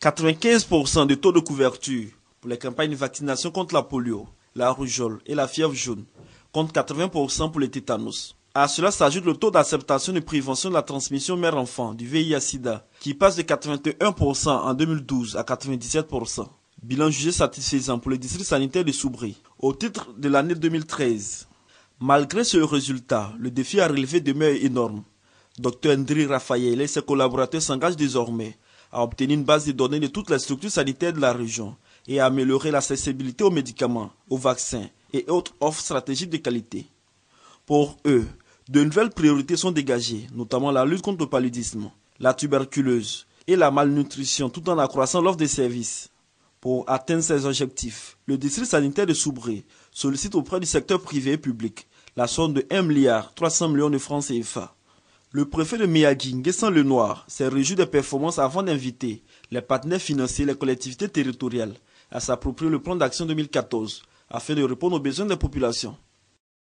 95% de taux de couverture pour les campagnes de vaccination contre la polio, la rougeole et la fièvre jaune, contre 80% pour les tétanos. À cela s'ajoute le taux d'acceptation de prévention de la transmission mère-enfant du VIH-Sida, qui passe de 81% en 2012 à 97%. Bilan jugé satisfaisant pour le district sanitaire de Soubry, au titre de l'année 2013. Malgré ce résultat, le défi à relever demeure énorme. Dr Andri Raphaël et ses collaborateurs s'engagent désormais à obtenir une base de données de toutes les structures sanitaires de la région et à améliorer l'accessibilité aux médicaments, aux vaccins et autres offres stratégiques de qualité. Pour eux, de nouvelles priorités sont dégagées, notamment la lutte contre le paludisme, la tuberculose et la malnutrition tout en accroissant l'offre des services. Pour atteindre ces objectifs, le district sanitaire de Soubré sollicite auprès du secteur privé et public la somme de 1 milliard 300 millions de francs CFA le préfet de Miyagi, Le Lenoir, s'est réjoui des performances avant d'inviter les partenaires financiers et les collectivités territoriales à s'approprier le plan d'action 2014 afin de répondre aux besoins des populations.